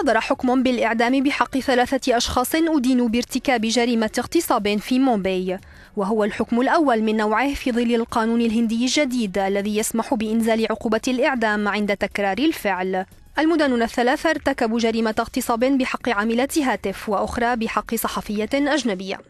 صدر حكم بالإعدام بحق ثلاثة أشخاص أدينوا بارتكاب جريمة اغتصاب في مومباي وهو الحكم الأول من نوعه في ظل القانون الهندي الجديد الذي يسمح بإنزال عقوبة الإعدام عند تكرار الفعل المدنون الثلاثة ارتكبوا جريمة اغتصاب بحق عاملة هاتف وأخرى بحق صحفية أجنبية